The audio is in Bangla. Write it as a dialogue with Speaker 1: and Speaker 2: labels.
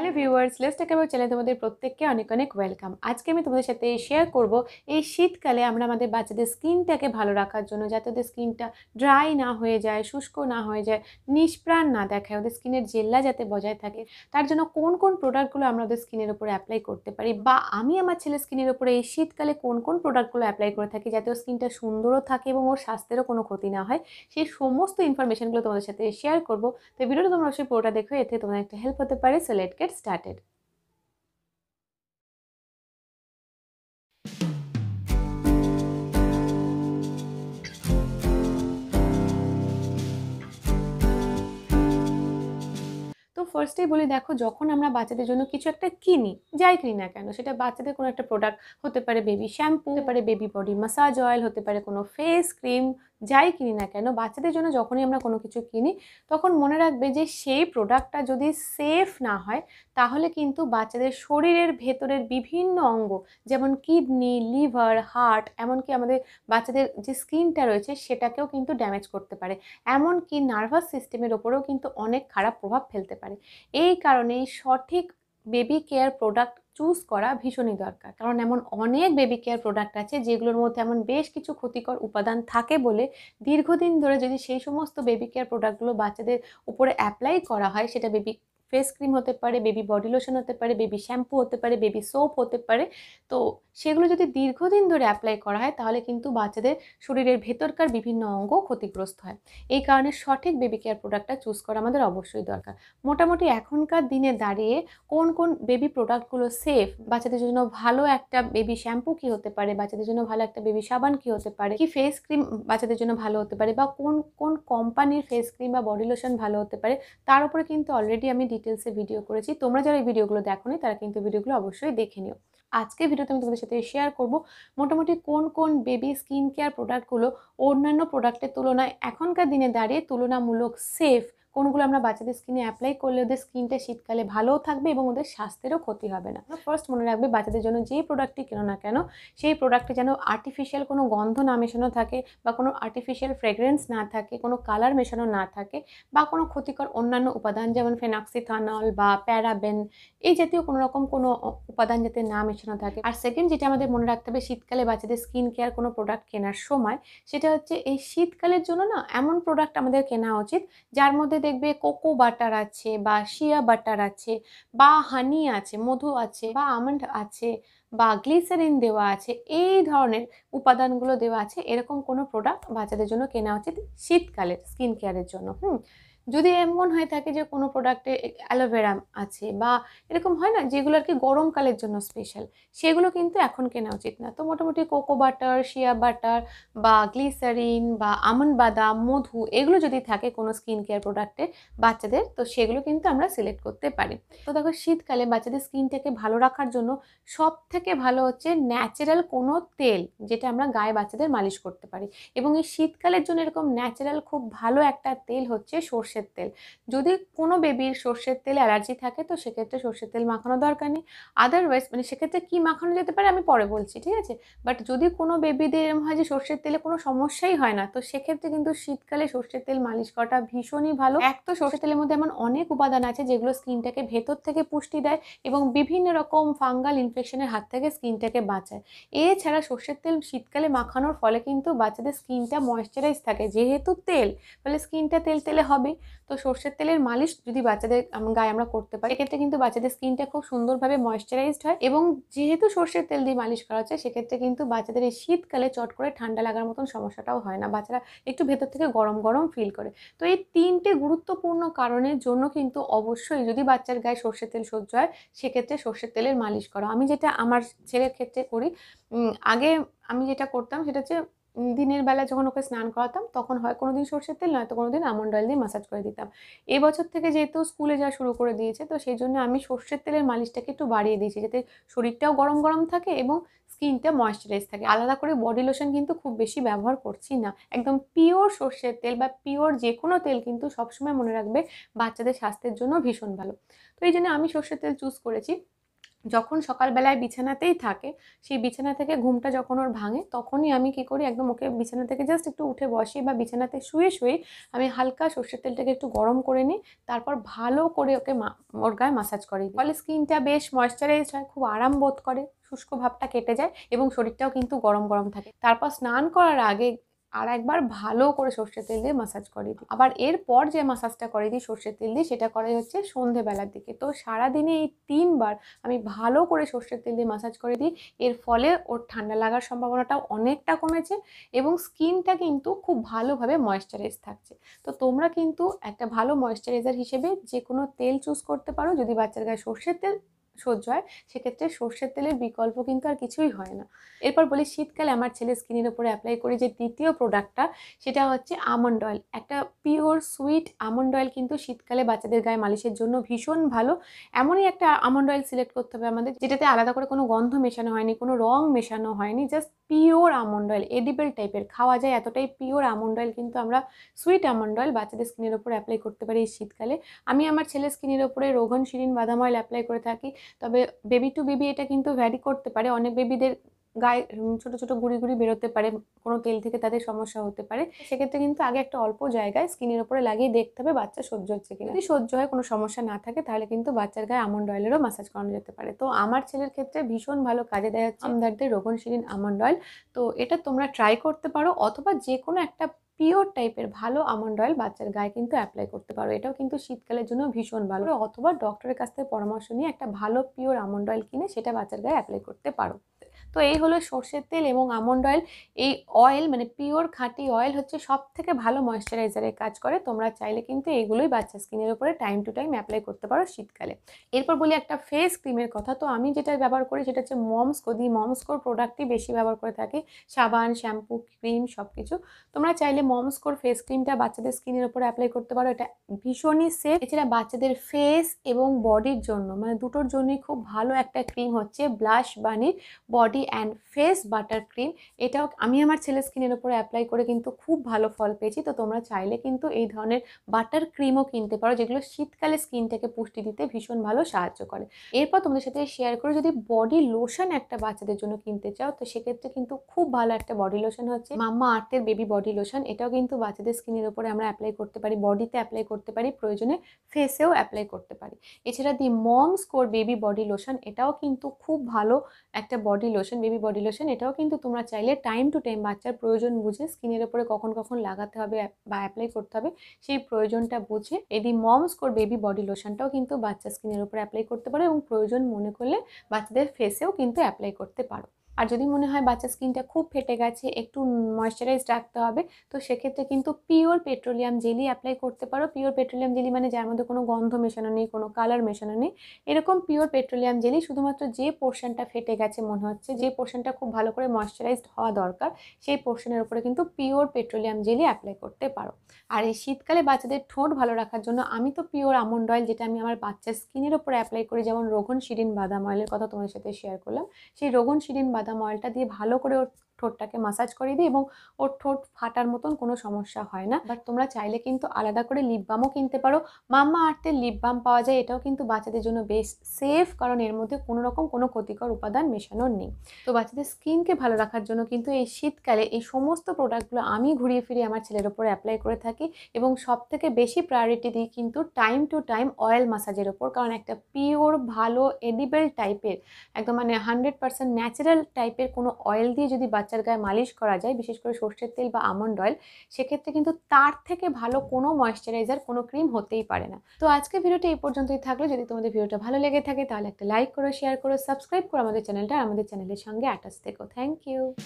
Speaker 1: হ্যালো ভিউয়ার্স লেস্ট টাকা চ্যানেল তোমাদের প্রত্যেককে অনেক অনেক ওয়েলকাম আজকে আমি তোমাদের সাথে শেয়ার করব এই শীতকালে আমরা আমাদের বাচ্চাদের স্কিনটাকে ভালো রাখার জন্য যাতে ওদের স্কিনটা ড্রাই না হয়ে যায় শুষ্ক না হয়ে যায় নিষ্প্রাণ না দেখায় ওদের স্কিনের জেল্লা যাতে বজায় থাকে তার জন্য কোন কোন প্রোডাক্টগুলো আমরা ওদের স্কিনের উপরে অ্যাপ্লাই করতে পারি বা আমি আমার ছেলের স্কিনের উপরে এই শীতকালে কোন কোন প্রোডাক্টগুলো অ্যাপ্লাই করে থাকি যাতে ওর স্কিনটা সুন্দরও থাকে এবং ওর স্বাস্থ্যেরও কোনো ক্ষতি না হয় সেই সমস্ত ইনফরমেশানগুলো তোমাদের সাথে শেয়ার করব তো ভিডিওটা তোমরা অবশ্যই পুরোটা দেখো এতে তোমাদের একটা হেল্প হতে পারে সো লেট get started. তো ফার্স্টেই বলি দেখো যখন আমরা বাচ্চাদের জন্য কিছু একটা কিনি যাই কিনি না কেন সেটা বাচ্চাদের কোনো একটা প্রোডাক্ট হতে পারে বেবি শ্যাম্পু হতে পারে বেবি বডি মাসাজ অয়েল হতে পারে কোনো ফেস ক্রিম যাই কিনি না কেন বাচ্চাদের জন্য যখনই আমরা কোনো কিছু কিনি তখন মনে রাখবে যে সেই প্রোডাক্টটা যদি সেফ না হয় তাহলে কিন্তু বাচ্চাদের শরীরের ভেতরের বিভিন্ন অঙ্গ যেমন কিডনি লিভার হার্ট এমনকি আমাদের বাচ্চাদের যে স্কিনটা রয়েছে সেটাকেও কিন্তু ড্যামেজ করতে পারে এমনকি নার্ভাস সিস্টেমের ওপরেও কিন্তু অনেক খারাপ প্রভাব ফেলতে পারে এই কারণে সঠিক বেবি কেয়ার প্রোডাক্ট চুজ করা ভীষণই দরকার কারণ এমন অনেক বেবি কেয়ার প্রোডাক্ট আছে যেগুলোর মধ্যে এমন বেশ কিছু ক্ষতিকর উপাদান থাকে বলে দীর্ঘদিন ধরে যদি সেই সমস্ত বেবি কেয়ার প্রোডাক্টগুলো বাচ্চাদের উপরে অ্যাপ্লাই করা হয় সেটা বেবি ফেস ক্রিম হতে পারে বেবি বডি লোশন হতে পারে বেবি শ্যাম্পু হতে পারে বেবি সোপ হতে পারে তো সেগুলো যদি দীর্ঘদিন ধরে অ্যাপ্লাই করা হয় তাহলে কিন্তু বাচ্চাদের শরীরের ভেতরকার বিভিন্ন অঙ্গ ক্ষতিগ্রস্ত হয় এই কারণে সঠিক বেবি কেয়ার প্রোডাক্টটা চুজ করা আমাদের অবশ্যই দরকার মোটামুটি এখনকার দিনে দাঁড়িয়ে কোন কোন বেবি প্রোডাক্টগুলো সেফ বাচ্চাদের জন্য ভালো একটা বেবি শ্যাম্পু কি হতে পারে বাচ্চাদের জন্য ভালো একটা বেবি সাবান কি হতে পারে কি ফেস ক্রিম বাচ্চাদের জন্য ভালো হতে পারে বা কোন কোন কোম্পানির ফেস ক্রিম বা বডি লোশন ভালো হতে পারে তার উপরে কিন্তু অলরেডি আমি ডিটেলসে ভিডিও করেছি তোমরা যারা এই ভিডিওগুলো দেখো তারা কিন্তু ভিডিওগুলো অবশ্যই দেখে নিও আজকে ভিডিওতে আমি তোমাদের সাথে শেয়ার করব মোটামুটি কোন কোন বেবি স্কিন কেয়ার প্রোডাক্টগুলো অন্যান্য প্রোডাক্টের তুলনায় এখনকার দিনে দাঁড়িয়ে তুলনামূলক সেফ কোনগুলো আমরা বাচ্চাদের স্কিনে অ্যাপ্লাই করলে ওদের স্কিনটা শীতকালে ভালোও থাকবে এবং ওদের স্বাস্থ্যেরও ক্ষতি হবে না ফার্স্ট মনে রাখবে বাচ্চাদের জন্য যেই প্রোডাক্টটি কেন না কেন সেই প্রোডাক্টে যেন আর্টিফিশিয়াল কোনো গন্ধ না মেশানো থাকে বা কোনো আর্টিফিশিয়াল ফ্রেগরেন্স না থাকে কোনো কালার মেশানো না থাকে বা কোনো ক্ষতিকর অন্যান্য উপাদান যেমন ফেনাক্সিথানল বা প্যারাবেন এই জাতীয় কোনো রকম কোনো উপাদান যাতে না মেশানো থাকে আর সেকেন্ড যেটা আমাদের মনে রাখতে হবে শীতকালে বাচ্চাদের স্কিন কেয়ার কোনো প্রোডাক্ট কেনার সময় সেটা হচ্ছে এই শীতকালের জন্য না এমন প্রোডাক্ট আমাদের কেনা উচিত যার মধ্যে দেখবে কোকো বাটার আছে বা শিয়া বাটার আছে বা হানি আছে মধু আছে বা আমন্ড আছে বা গ্লিসারিন দেওয়া আছে এই ধরনের উপাদানগুলো দেওয়া আছে এরকম কোনো প্রোডাক্ট বাচ্চাদের জন্য কেনা উচিত শীতকালের স্কিন কেয়ারের জন্য হুম যদি এমন হয়ে থাকে যে কোনো প্রোডাক্টে অ্যালোভেরা আছে বা এরকম হয় না যেগুলো আর কি গরমকালের জন্য স্পেশাল সেগুলো কিন্তু এখন কেনা উচিত না তো মোটামুটি কোকো বাটার শিয়া বাটার বা গ্লিসারিন বা আমন বাদাম মধু এগুলো যদি থাকে কোনো স্কিন কেয়ার প্রোডাক্টে বাচ্চাদের তো সেগুলো কিন্তু আমরা সিলেক্ট করতে পারি তো দেখো শীতকালে বাচ্চাদের স্কিনটাকে ভালো রাখার জন্য সব থেকে ভালো হচ্ছে ন্যাচারাল কোনো তেল যেটা আমরা গায়ে বাচ্চাদের মালিশ করতে পারি এবং এই শীতকালের জন্য এরকম ন্যাচারাল খুব ভালো একটা তেল হচ্ছে সর্ষে সর্ষের তেল যদি কোনো বেবির সর্ষের তেল অ্যালার্জি থাকে তো সেক্ষেত্রে সর্ষের তেল মাখানো দরকার নেই আদারওয়াইজ মানে সেক্ষেত্রে কী মাখানো যেতে পারে আমি পরে বলছি ঠিক আছে বাট যদি কোনো বেবিদের এরম হয় যে সর্ষের তেলে কোনো সমস্যাই হয় না তো সেক্ষেত্রে কিন্তু শীতকালে সর্ষের তেল মালিশ করাটা ভীষণই ভালো এক তো সর্ষের তেলের মধ্যে এমন অনেক উপাদান আছে যেগুলো স্কিনটাকে ভেতর থেকে পুষ্টি দেয় এবং বিভিন্ন রকম ফাঙ্গাল ইনফেকশনের হাত থেকে স্কিনটাকে বাঁচায় এছাড়া সর্ষের তেল শীতকালে মাখানোর ফলে কিন্তু বাচ্চাদের স্কিনটা ময়শ্চারাইজ থাকে যেহেতু তেল ফলে স্কিনটা তেল তেলে হবে তো সর্ষের তেলের মালিশ যদি বাচ্চাদের গায়ে আমরা করতে পারি সেক্ষেত্রে কিন্তু বাচ্চাদের স্কিনটা খুব সুন্দরভাবে ময়শ্চারাইজড হয় এবং যেহেতু সর্ষের তেল দিয়ে মালিশ করা হচ্ছে সেক্ষেত্রে কিন্তু বাচ্চাদের এই শীতকালে চট করে ঠান্ডা লাগার মতন সমস্যাটাও হয় না বাচ্চারা একটু ভেতর থেকে গরম গরম ফিল করে তো এই তিনটে গুরুত্বপূর্ণ কারণের জন্য কিন্তু অবশ্যই যদি বাচ্চার গায়ে সর্ষের তেল সহ্য হয় সেক্ষেত্রে সর্ষের তেলের মালিশ করা আমি যেটা আমার ছেলের ক্ষেত্রে করি আগে আমি যেটা করতাম সেটা হচ্ছে দিনের বেলা যখন ওকে স্নান করাতাম তখন হয় কোনো দিন সর্ষের তেল নয়তো কোনো দিন আমন্ড অয়েল দিয়ে মাসাজ করে দিতাম এবছর থেকে যেহেতু স্কুলে যাওয়া শুরু করে দিয়েছে তো সেই জন্য আমি সর্ষের তেলের মালিশটাকে একটু বাড়িয়ে দিয়েছি যাতে শরীরটাও গরম গরম থাকে এবং স্কিনটা ময়শ্চারাইজ থাকে আলাদা করে বডি লোশন কিন্তু খুব বেশি ব্যবহার করছি না একদম পিওর সর্ষের তেল বা পিওর যে কোনো তেল কিন্তু সবসময় মনে রাখবে বাচ্চাদের স্বাস্থ্যের জন্য ভীষণ ভালো তো এই জন্য আমি সর্ষের তেল চুজ করেছি যখন সকালবেলায় বিছানাতেই থাকে সেই বিছানা থেকে ঘুমটা যখন ওর ভাঙে তখনই আমি কি করি একদম ওকে বিছানা থেকে জাস্ট একটু উঠে বসি বা বিছানাতে শুয়ে শুয়ে আমি হালকা সর্ষের তেলটাকে একটু গরম করে নিই তারপর ভালো করে ওকে ওর গায়ে মাসাজ করি ফলে স্কিনটা বেশ ময়শ্চারাইজ হয় খুব আরাম বোধ করে শুষ্ক ভাবটা কেটে যায় এবং শরীরটাও কিন্তু গরম গরম থাকে তারপর স্নান করার আগে আর একবার ভালো করে সর্ষের তেল দিয়ে মাসাজ করে দিই আবার এরপর যে মাসাজটা করে দিই সর্ষের তেল দিয়ে সেটা করাই হচ্ছে সন্ধেবেলার দিকে তো সারাদিনে এই তিনবার আমি ভালো করে সর্ষের তেল দিয়ে মাসাজ করে দিই এর ফলে ওর ঠান্ডা লাগার সম্ভাবনাটাও অনেকটা কমেছে এবং স্কিনটা কিন্তু খুব ভালোভাবে ময়শ্চারাইজ থাকছে তো তোমরা কিন্তু একটা ভালো ময়শ্চারাইজার হিসেবে যে কোনো তেল চুজ করতে পারো যদি বাচ্চার গায়ে সর্ষের তেল সহ্য হয় সেক্ষেত্রে সর্ষের তেলের বিকল্প কিন্তু আর কিছুই হয় না এরপর বলি শীতকালে আমার ছেলে স্কিনের উপরে অ্যাপ্লাই করি যে দ্বিতীয় প্রোডাক্টটা সেটা হচ্ছে আমন্ড অয়েল একটা পিওর সুইট আমন্ড অয়েল কিন্তু শীতকালে বাচ্চাদের গায়ে মালিশের জন্য ভীষণ ভালো এমনই একটা আমন্ড অয়েল সিলেক্ট করতে হবে আমাদের যেটাতে আলাদা করে কোনো গন্ধ মেশানো হয়নি কোনো রং মেশানো হয়নি just pure almond oil edible টাইপের খাওয়া যায় এতটাই পিওর আমন্ড অয়েল কিন্তু আমরা সুইট আমন্ড অয়েল বাচ্চাদের স্কিনের উপর অ্যাপ্লাই করতে পারি এই শীতকালে আমি আমার ছেলের স্কিনের ওপরে রোগন শিরিন বাদাম অয়েল অ্যাপ্লাই করে থাকি তবে বেবি টু বেবি এটা কিন্তু ভ্যারি করতে পারে অনেক বেবিদের গায়ে ছোট ছোট গুড়ি গুড়ি বেরোতে পারে কোনো তেল থেকে তাদের সমস্যা হতে পারে সেক্ষেত্রে কিন্তু আগে একটা অল্প জায়গায় স্কিনের ওপরে লাগিয়ে দেখতে হবে বাচ্চা সহ্য হচ্ছে কিনা যদি সহ্য হয় কোনো সমস্যা না থাকে তাহলে কিন্তু বাচ্চার গায়ে আমন্ড অয়েলেরও মাসাজ করানো যেতে পারে তো আমার ছেলের ক্ষেত্রে ভীষণ ভালো কাজে দেয় আমদারদের রোগন শিরিন আমন্ড অয়েল তো এটা তোমরা ট্রাই করতে পারো অথবা যে কোনো একটা পিওর টাইপের ভালো আমন্ড অয়েল বাচ্চার গায়ে কিন্তু অ্যাপ্লাই করতে পারো এটাও কিন্তু শীতকালের জন্য ভীষণ ভালো অথবা ডক্টরের কাছ থেকে পরামর্শ নিয়ে একটা ভালো পিওর আমন্ড অয়েল কিনে সেটা বাচ্চার গায়ে অ্যাপ্লাই করতে পারো তো এই হলো সর্ষের তেল এবং আমন্ড অয়েল এই অয়েল মানে পিওর খাঁটি অয়েল হচ্ছে সব থেকে ভালো ময়শ্চারাইজারের কাজ করে তোমরা চাইলে কিন্তু এগুলোই বাচ্চা স্কিনের উপরে টাইম টু টাইম অ্যাপ্লাই করতে পারো শীতকালে এরপর বলি একটা ফেস ক্রিমের কথা তো আমি যেটা ব্যবহার করি সেটা হচ্ছে মমসকো দি মমসকোর প্রোডাক্টই বেশি ব্যবহার করে থাকি সাবান শ্যাম্পু ক্রিম সব কিছু তোমরা চাইলে মমসকোর ফেস ক্রিমটা বাচ্চাদের স্কিনের উপরে অ্যাপ্লাই করতে পারো এটা ভীষণই সেফ এছাড়া বাচ্চাদের ফেস এবং বডির জন্য মানে দুটোর জন্যই খুব ভালো একটা ক্রিম হচ্ছে ব্লাশ বানির body body and face butter cream এটাও আমি আমার ছেলে স্কিনের ওপরে অ্যাপ্লাই করে কিন্তু খুব ভালো ফল পেয়েছি তো তোমরা চাইলে কিন্তু এই ধরনের বাটার ক্রিমও কিনতে পারো যেগুলো শীতকালে স্কিনটাকে পুষ্টি দিতে ভীষণ ভালো সাহায্য করে এরপর তোমাদের সাথে শেয়ার করে যদি বডি লোশন একটা বাচ্চাদের জন্য কিনতে চাও তো সেক্ষেত্রে কিন্তু খুব ভালো একটা বডি লোশন হচ্ছে মাম্মা আর্থের বেবি বডি লোশন এটাও কিন্তু বাচ্চাদের স্কিনের ওপরে আমরা অ্যাপ্লাই করতে পারি বডিতে অ্যাপ্লাই করতে পারি প্রয়োজনে ফেসেও অ্যাপ্লাই করতে পারি এছাড়া the moms co baby body lotion এটাও কিন্তু খুব ভালো একটা body lotion lotion baby body lotion এটাও কিন্তু তোমরা চাইলে টাইম টু টাইম বাচ্চার প্রয়োজন বুঝে স্কিনের ওপরে কখন কখন লাগাতে হবে বা অ্যাপ্লাই করতে হবে সেই প্রয়োজনটা বুঝে এদি মমস কোর বেবি বডি লোশনটাও কিন্তু বাচ্চা স্কিনের উপরে অ্যাপ্লাই করতে পারো এবং প্রয়োজন মনে করলে বাচ্চাদের ফেসেও কিন্তু অ্যাপ্লাই করতে পারো আর যদি মনে হয় বাচ্চা স্কিনটা খুব ফেটে গেছে একটু ময়শ্চারাইজ রাখতে হবে তো সেক্ষেত্রে কিন্তু পিওর পেট্রোলিয়াম জেলি অ্যাপ্লাই করতে পারো পিওর পেট্রোলিয়াম জেলি মানে যার মধ্যে কোনো গন্ধ মেশানো নেই কোনো কালার মেশানো নেই এরকম পিওর পেট্রোলিয়াম জেলি শুধুমাত্র যে পোর্শনটা ফেটে গেছে মনে হচ্ছে যে পোর্শনটা খুব ভালো করে ময়েশ্চারাইজড হওয়া দরকার সেই পোর্শনের উপরে কিন্তু পিওর পেট্রোলিয়াম জেলি অ্যাপ্লাই করতে পারো আর এই শীতকালে বাচ্চাদের ঠোঁট ভালো রাখার জন্য আমি তো পিওর আমন্ড অয়েল যেটা আমি আমার বাচ্চার স্কিনের উপরে অ্যাপ্লাই করি যেমন রোগন শিরিন বাদাম অয়েলের কথা তোমাদের সাথে শেয়ার করলাম সেই রোগন শিরিন বাদাম বাদাম অয়েলটা দিয়ে ভালো করে ওর ঠোঁটটাকে মাসাজ করে দিই এবং ওর ঠোঁট ফাটার মতন কোনো সমস্যা হয় না বাট তোমরা চাইলে কিন্তু আলাদা করে লিপ বামও কিনতে পারো মাম্মা আর্থের লিপ বাম পাওয়া যায় এটাও কিন্তু বাচ্চাদের জন্য বেশ সেফ কারণ এর মধ্যে কোনো রকম কোনো ক্ষতিকর উপাদান মেশানোর নেই তো বাচ্চাদের স্কিনকে ভালো রাখার জন্য কিন্তু এই শীতকালে এই সমস্ত প্রোডাক্টগুলো আমি ঘুরিয়ে ফিরিয়ে আমার ছেলের ওপর অ্যাপ্লাই করে থাকি এবং সব থেকে বেশি প্রায়োরিটি দিই কিন্তু টাইম টু টাইম অয়েল মাসাজের ওপর কারণ একটা পিওর ভালো এডিবেল টাইপের একদম মানে হান্ড্রেড পার্সেন্ট ন্যাচারাল টাইপের কোনো অয়েল দিয়ে যদি বাচ্চা বাচ্চার গায়ে মালিশ করা যায় বিশেষ করে সর্ষের তেল বা আমন্ড অয়েল সেক্ষেত্রে কিন্তু তার থেকে ভালো কোনো ময়শ্চারাইজার কোনো ক্রিম হতেই পারে না তো আজকে ভিডিওটি এই পর্যন্তই থাকলো যদি তোমাদের ভিডিওটা ভালো লেগে থাকে তাহলে একটা লাইক করো শেয়ার করো সাবস্ক্রাইব করো আমাদের চ্যানেলটা আমাদের চ্যানেলের সঙ্গে অ্যাটাচ থেকো থ্যাংক ইউ